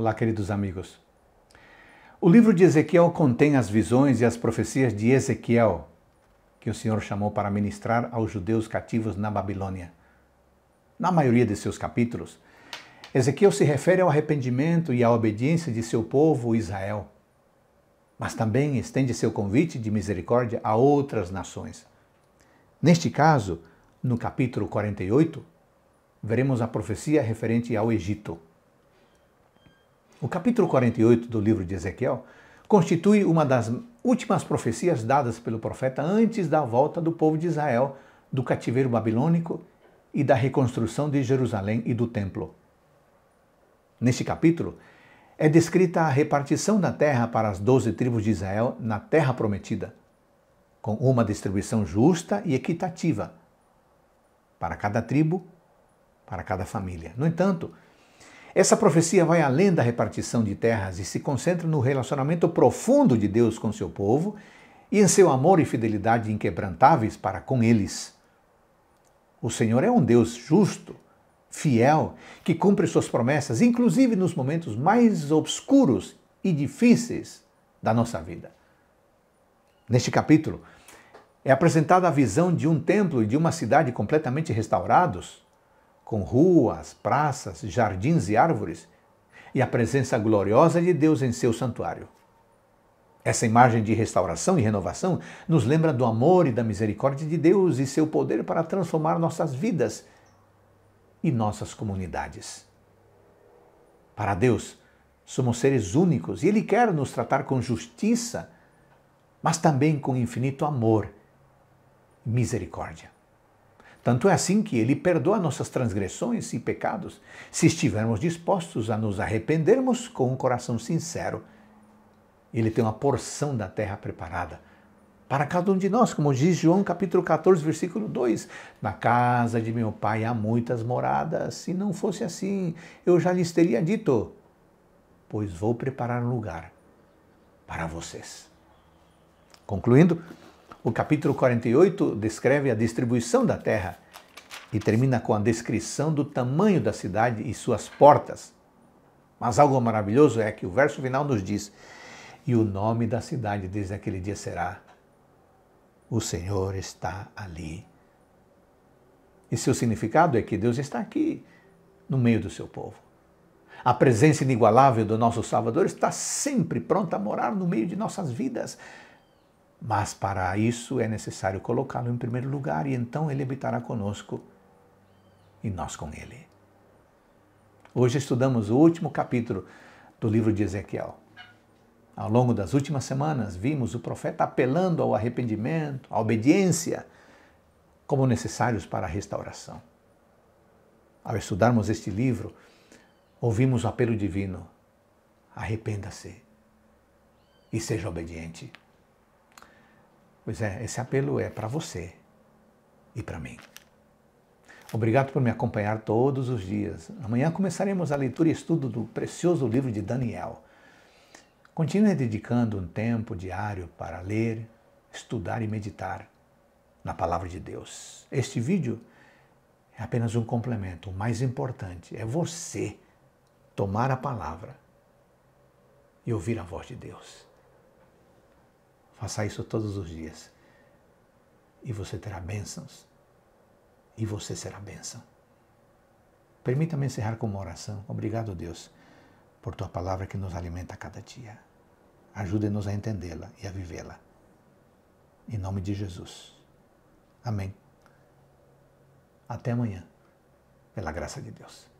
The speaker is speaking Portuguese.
Olá, queridos amigos. O livro de Ezequiel contém as visões e as profecias de Ezequiel, que o Senhor chamou para ministrar aos judeus cativos na Babilônia. Na maioria de seus capítulos, Ezequiel se refere ao arrependimento e à obediência de seu povo Israel, mas também estende seu convite de misericórdia a outras nações. Neste caso, no capítulo 48, veremos a profecia referente ao Egito. O capítulo 48 do livro de Ezequiel constitui uma das últimas profecias dadas pelo profeta antes da volta do povo de Israel do cativeiro babilônico e da reconstrução de Jerusalém e do templo. Neste capítulo, é descrita a repartição da terra para as doze tribos de Israel na terra prometida, com uma distribuição justa e equitativa para cada tribo, para cada família. No entanto, essa profecia vai além da repartição de terras e se concentra no relacionamento profundo de Deus com seu povo e em seu amor e fidelidade inquebrantáveis para com eles. O Senhor é um Deus justo, fiel, que cumpre suas promessas, inclusive nos momentos mais obscuros e difíceis da nossa vida. Neste capítulo, é apresentada a visão de um templo e de uma cidade completamente restaurados com ruas, praças, jardins e árvores, e a presença gloriosa de Deus em seu santuário. Essa imagem de restauração e renovação nos lembra do amor e da misericórdia de Deus e seu poder para transformar nossas vidas e nossas comunidades. Para Deus, somos seres únicos e Ele quer nos tratar com justiça, mas também com infinito amor e misericórdia. Tanto é assim que Ele perdoa nossas transgressões e pecados se estivermos dispostos a nos arrependermos com um coração sincero. Ele tem uma porção da terra preparada para cada um de nós, como diz João capítulo 14, versículo 2: Na casa de meu pai há muitas moradas, se não fosse assim, eu já lhes teria dito, pois vou preparar um lugar para vocês. Concluindo, o capítulo 48 descreve a distribuição da terra e termina com a descrição do tamanho da cidade e suas portas. Mas algo maravilhoso é que o verso final nos diz: E o nome da cidade desde aquele dia será: O Senhor está ali. E seu significado é que Deus está aqui, no meio do seu povo. A presença inigualável do nosso Salvador está sempre pronta a morar no meio de nossas vidas. Mas para isso é necessário colocá-lo em primeiro lugar e então ele habitará conosco e nós com ele. Hoje estudamos o último capítulo do livro de Ezequiel. Ao longo das últimas semanas, vimos o profeta apelando ao arrependimento, à obediência, como necessários para a restauração. Ao estudarmos este livro, ouvimos o apelo divino: arrependa-se e seja obediente. Pois é, esse apelo é para você e para mim. Obrigado por me acompanhar todos os dias. Amanhã começaremos a leitura e estudo do precioso livro de Daniel. Continue dedicando um tempo diário para ler, estudar e meditar na palavra de Deus. Este vídeo é apenas um complemento. O mais importante é você tomar a palavra e ouvir a voz de Deus. Faça isso todos os dias. E você terá bênçãos. E você será bênção. Permita-me encerrar com uma oração. Obrigado, Deus, por tua palavra que nos alimenta a cada dia. Ajude-nos a entendê-la e a vivê-la. Em nome de Jesus. Amém. Até amanhã, pela graça de Deus.